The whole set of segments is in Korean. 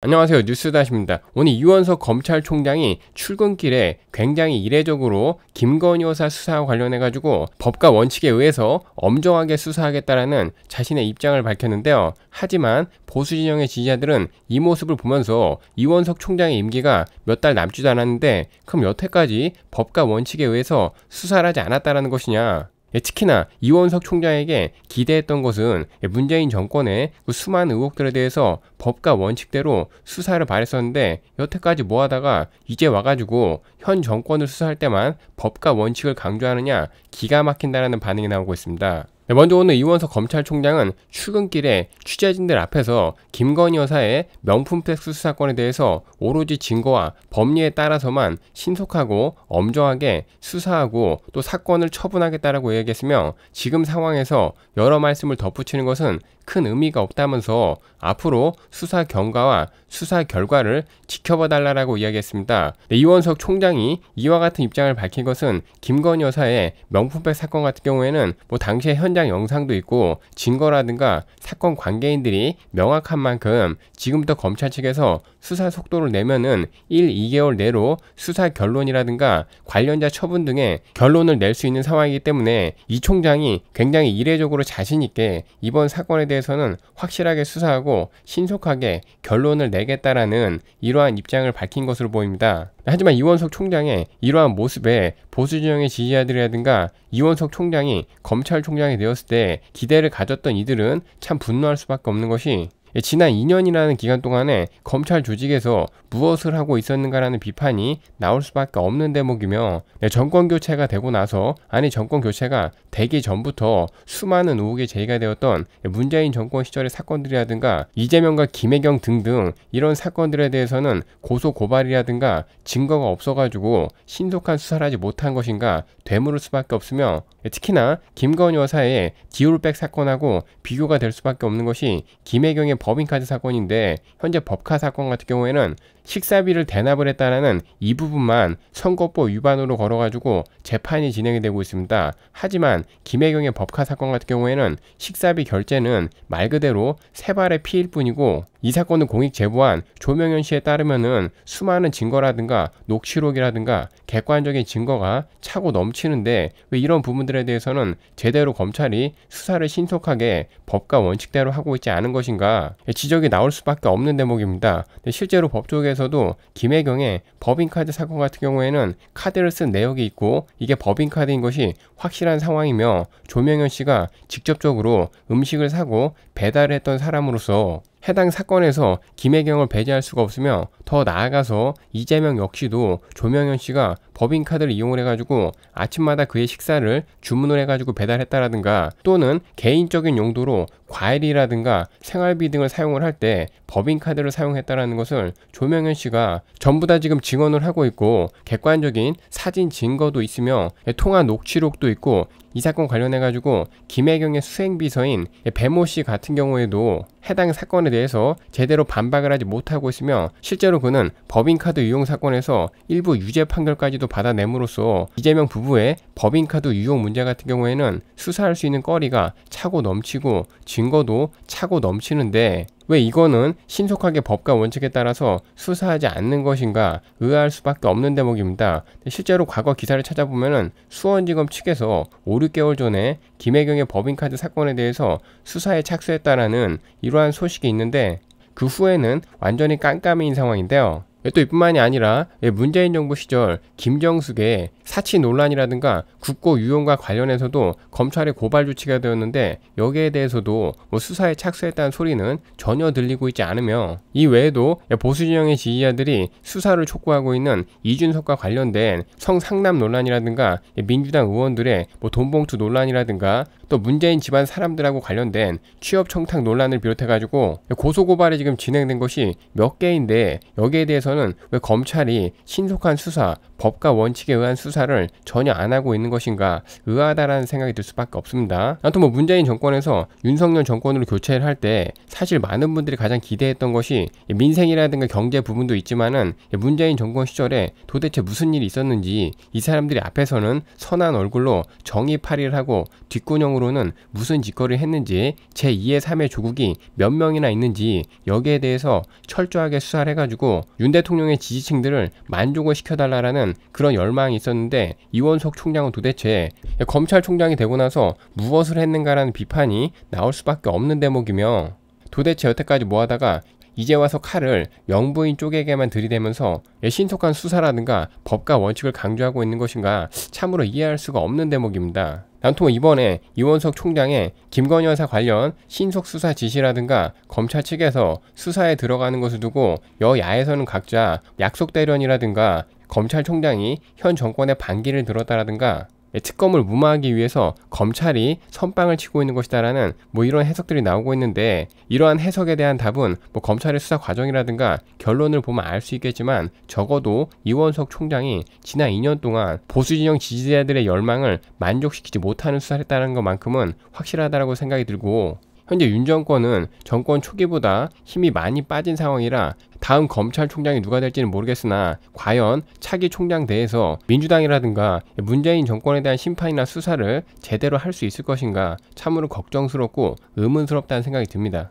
안녕하세요. 뉴스다십니다. 오늘 유원석 검찰총장이 출근길에 굉장히 이례적으로 김건희 여사 수사와 관련해가지고 법과 원칙에 의해서 엄정하게 수사하겠다라는 자신의 입장을 밝혔는데요. 하지만 보수진영의 지지자들은 이 모습을 보면서 이원석 총장의 임기가 몇 달 남지도 않았는데 그럼 여태까지 법과 원칙에 의해서 수사를 하지 않았다라는 것이냐 예, 특히나 이원석 총장에게 기대했던 것은 예, 문재인 정권의 그 수많은 의혹들에 대해서 법과 원칙대로 수사를 바랬었는데 여태까지 뭐 하다가 이제 와가지고 현 정권을 수사할 때만 법과 원칙을 강조하느냐 기가 막힌다라는 반응이 나오고 있습니다. 네, 먼저 오늘 이원석 검찰총장은 출근길에 취재진들 앞에서 김건희 여사의 명품 팩스 수사건에 대해서 오로지 증거와 법리에 따라서만 신속하고 엄정하게 수사하고 또 사건을 처분하겠다라고 이야기했으며 지금 상황에서 여러 말씀을 덧붙이는 것은 큰 의미가 없다면서 앞으로 수사 경과와 수사 결과를 지켜봐 달라라고 이야기했습니다. 네, 이원석 총장이 이와 같은 입장을 밝힌 것은 김건 여사의 명품백 사건 같은 경우에는 뭐 당시의 현장 영상도 있고 증거라든가 사건 관계인들이 명확한 만큼 지금부터 검찰 측에서 수사 속도를 내면은 1, 2개월 내로 수사 결론이라든가 관련자 처분 등의 결론을 낼 수 있는 상황이기 때문에 이 총장이 굉장히 이례적으로 자신 있게 이번 사건에 대해 대해서는 확실하게 수사하고 신속하게 결론을 내겠다라는 이러한 입장을 밝힌 것으로 보입니다. 하지만 이원석 총장의 이러한 모습에 보수 진영의 지지자들이라든가 이원석 총장이 검찰총장이 되었을 때 기대를 가졌던 이들은 참 분노할 수밖에 없는 것이 예, 지난 2년이라는 기간 동안에 검찰 조직에서 무엇을 하고 있었는가라는 비판이 나올 수밖에 없는 대목이며 네, 정권 교체가 되고 나서 아니 정권 교체가 되기 전부터 수많은 의혹에 제기가 되었던 예, 문재인 정권 시절의 사건들이라든가 이재명과 김혜경 등등 이런 사건들에 대해서는 고소 고발이라든가 증거가 없어가지고 신속한 수사를 하지 못한 것인가 되물을 수밖에 없으며 예, 특히나 김건희 여사의 디올백 사건하고 비교가 될 수밖에 없는 것이 김혜경의 법인카드 사건인데 현재 법카 사건 같은 경우에는 식사비를 대납을 했다라는 이 부분만 선거법 위반으로 걸어가지고 재판이 진행이 되고 있습니다. 하지만 김혜경의 법카 사건 같은 경우에는 식사비 결제는 말 그대로 세발의 피일 뿐이고 이 사건을 공익 제보한 조명현 씨에 따르면은 수많은 증거라든가 녹취록이라든가 객관적인 증거가 차고 넘치는데 왜 이런 부분들에 대해서는 제대로 검찰이 수사를 신속하게 법과 원칙대로 하고 있지 않은 것인가 지적이 나올 수밖에 없는 대목입니다. 실제로 법 쪽에서 중에서도 김혜경의 법인카드 사건 같은 경우에는 카드를 쓴 내역이 있고 이게 법인카드인 것이 확실한 상황이며 조명현 씨가 직접적으로 음식을 사고 배달을 했던 사람으로서 해당 사건에서 김혜경을 배제할 수가 없으며 더 나아가서 이재명 역시도 조명현 씨가 법인 카드를 이용을 해가지고 아침마다 그의 식사를 주문을 해가지고 배달했다라든가 또는 개인적인 용도로 과일이라든가 생활비 등을 사용을 할 때 법인 카드를 사용했다라는 것을 조명현 씨가 전부 다 지금 증언을 하고 있고 객관적인 사진 증거도 있으며 예, 통화 녹취록도 있고 이 사건 관련해 가지고 김혜경의 수행 비서인 예, 배모 씨 같은 경우에도 해당 사건에 대해서 제대로 반박을 하지 못하고 있으며 실제로 그는 법인카드 이용 사건에서 일부 유죄 판결까지도 받아내므로써 이재명 부부의 법인카드 유용 문제 같은 경우에는 수사할 수 있는 거리가 차고 넘치고 증거도 차고 넘치는데 왜 이거는 신속하게 법과 원칙에 따라서 수사하지 않는 것인가 의아할 수밖에 없는 대목입니다. 실제로 과거 기사를 찾아보면 수원지검 측에서 5, 6개월 전에 김혜경의 법인카드 사건에 대해서 수사에 착수했다라는 이러한 소식이 있는데 그 후에는 완전히 깜깜이인 상황인데요. 예, 또 이뿐만이 아니라 예, 문재인 정부 시절 김정숙의 사치 논란이라든가 국고 유용과 관련해서도 검찰의 고발 조치가 되었는데 여기에 대해서도 뭐 수사에 착수했다는 소리는 전혀 들리고 있지 않으며 이 외에도 예, 보수 진영의 지지자들이 수사를 촉구하고 있는 이준석과 관련된 성상남 논란이라든가 민주당 의원들의 뭐 돈봉투 논란이라든가 또 문재인 집안 사람들하고 관련된 취업 청탁 논란을 비롯해가지고 고소고발이 지금 진행된 것이 몇 개인데 여기에 대해서는 왜 검찰이 신속한 수사, 법과 원칙에 의한 수사를 전혀 안 하고 있는 것인가 의아하다라는 생각이 들 수밖에 없습니다. 아무튼 뭐 문재인 정권에서 윤석열 정권으로 교체를 할 때 사실 많은 분들이 가장 기대했던 것이 민생이라든가 경제 부분도 있지만은 문재인 정권 시절에 도대체 무슨 일이 있었는지 이 사람들이 앞에서는 선한 얼굴로 정의파리를 하고 뒷구녕으로 내용으로는 무슨 짓거리를 했는지 제2의 3의 조국이 몇 명이나 있는지 여기에 대해서 철저하게 수사를 해가지고 윤 대통령의 지지층들을 만족을 시켜달라라는 그런 열망이 있었는데 이원석 총장은 도대체 검찰총장이 되고 나서 무엇을 했는가라는 비판이 나올 수밖에 없는 대목이며 도대체 여태까지 뭐하다가 이제 와서 칼을 영부인 쪽에게만 들이대면서 신속한 수사라든가 법과 원칙을 강조하고 있는 것인가 참으로 이해할 수가 없는 대목입니다. 난통 이번에 이원석 총장의 김건희 여사 관련 신속 수사 지시라든가 검찰 측에서 수사에 들어가는 것을 두고 여야에서는 각자 약속 대련이라든가 검찰총장이 현 정권의 반기를 들었다라든가 예, 특검을 무마하기 위해서 검찰이 선빵을 치고 있는 것이다라는 뭐 이런 해석들이 나오고 있는데 이러한 해석에 대한 답은 뭐 검찰의 수사 과정이라든가 결론을 보면 알 수 있겠지만 적어도 이원석 총장이 지난 2년 동안 보수진영 지지자들의 열망을 만족시키지 못하는 수사를 했다는 것만큼은 확실하다라고 생각이 들고 현재 윤 정권은 정권 초기보다 힘이 많이 빠진 상황이라 다음 검찰총장이 누가 될지는 모르겠으나 과연 차기 총장 대에서 민주당이라든가 문재인 정권에 대한 심판이나 수사를 제대로 할 수 있을 것인가 참으로 걱정스럽고 의문스럽다는 생각이 듭니다.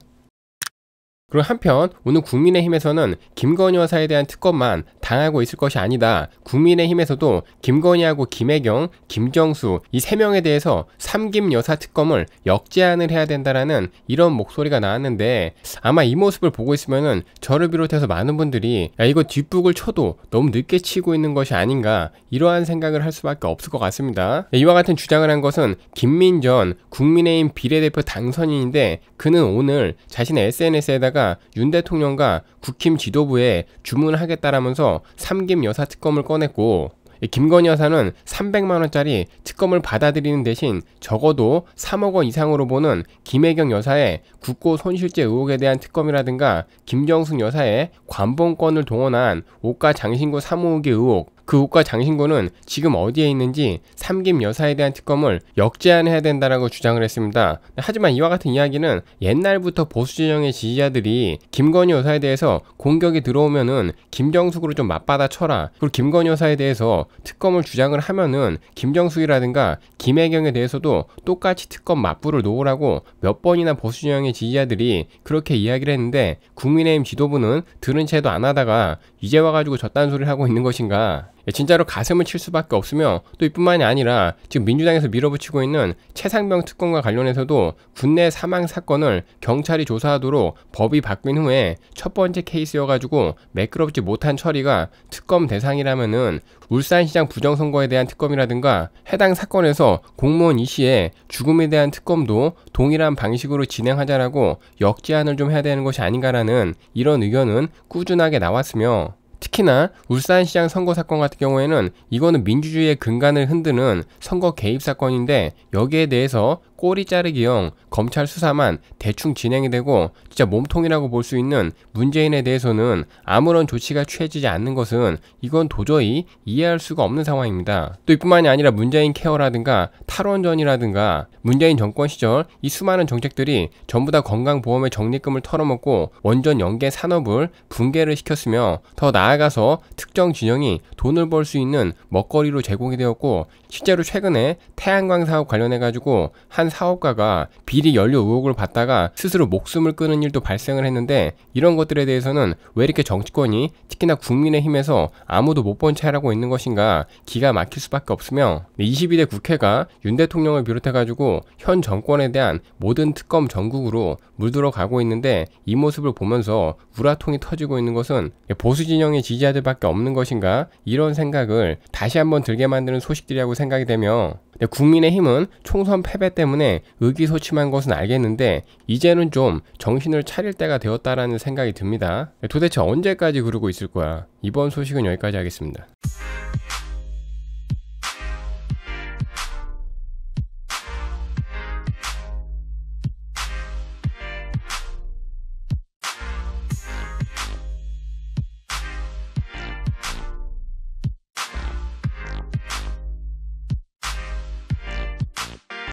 그리고 한편 오늘 국민의힘에서는 김건희 여사에 대한 특검만 당하고 있을 것이 아니다. 국민의힘에서도 김건희하고 김혜경, 김정수 이 세 명에 대해서 삼김 여사 특검을 역제안을 해야 된다라는 이런 목소리가 나왔는데 아마 이 모습을 보고 있으면은 저를 비롯해서 많은 분들이 야 이거 뒷북을 쳐도 너무 늦게 치고 있는 것이 아닌가 이러한 생각을 할 수밖에 없을 것 같습니다. 네, 이와 같은 주장을 한 것은 김민전 국민의힘 비례대표 당선인인데 그는 오늘 자신의 SNS에다가 윤 대통령과 국힘 지도부에 주문하겠다라면서 삼김 여사 특검을 꺼냈고 김건희 여사는 300만 원짜리 특검을 받아들이는 대신 적어도 3억 원 이상으로 보는 김혜경 여사의 국고 손실죄 의혹에 대한 특검이라든가 김정숙 여사의 관봉권을 동원한 옷가 장신구 사모으기 의혹 그 국가 장신구는 지금 어디에 있는지 삼김 여사에 대한 특검을 역제안해야 된다라고 주장을 했습니다. 하지만 이와 같은 이야기는 옛날부터 보수 진영의 지지자들이 김건희 여사에 대해서 공격이 들어오면은 김정숙으로 좀 맞받아 쳐라. 그리고 김건희 여사에 대해서 특검을 주장을 하면은 김정숙이라든가 김혜경에 대해서도 똑같이 특검 맞불을 놓으라고 몇 번이나 보수 진영의 지지자들이 그렇게 이야기를 했는데 국민의힘 지도부는 들은 채도 안 하다가 이제 와가지고 저딴 소리를 하고 있는 것인가 예, 진짜로 가슴을 칠 수밖에 없으며 또 이뿐만이 아니라 지금 민주당에서 밀어붙이고 있는 최상병 특검과 관련해서도 군내 사망 사건을 경찰이 조사하도록 법이 바뀐 후에 첫 번째 케이스여가지고 매끄럽지 못한 처리가 특검 대상이라면은 울산시장 부정선거에 대한 특검이라든가 해당 사건에서 공무원 이 씨의 죽음에 대한 특검도 동일한 방식으로 진행하자라고 역제안을 좀 해야 되는 것이 아닌가라는 이런 의견은 꾸준하게 나왔으며 특히나 울산시장 선거 사건 같은 경우에는 이거는 민주주의의 근간을 흔드는 선거 개입 사건인데 여기에 대해서 꼬리 자르기형 검찰 수사만 대충 진행이 되고 진짜 몸통이라고 볼 수 있는 문재인에 대해서는 아무런 조치가 취해지지 않는 것은 이건 도저히 이해할 수가 없는 상황입니다. 또 이뿐만이 아니라 문재인 케어라든가 탈원전이라든가 문재인 정권 시절 이 수많은 정책들이 전부 다 건강보험의 적립금을 털어먹고 원전 연계 산업을 붕괴를 시켰으며 더나 나아가서 특정 진영이 돈을 벌 수 있는 먹거리로 제공이 되었고 실제로 최근에 태양광 사업 관련해 가지고 한 사업가가 비리 연료 의혹을 받다가 스스로 목숨을 끊은 일도 발생을 했는데 이런 것들에 대해서는 왜 이렇게 정치권이 특히나 국민의힘에서 아무도 못본체라고 있는 것인가 기가 막힐 수밖에 없으며 22대 국회가 윤 대통령을 비롯해 가지고 현 정권에 대한 모든 특검 전국으로 물들어 가고 있는데 이 모습을 보면서 우라통이 터지고 있는 것은 보수 진영이 대통령의 지지자들밖에 없는 것인가 이런 생각을 다시 한번 들게 만드는 소식들이라고 생각이 되며 국민의힘은 총선 패배 때문에 의기소침한 것은 알겠는데 이제는 좀 정신을 차릴 때가 되었다라는 생각이 듭니다. 도대체 언제까지 그러고 있을 거야? 이번 소식은 여기까지 하겠습니다.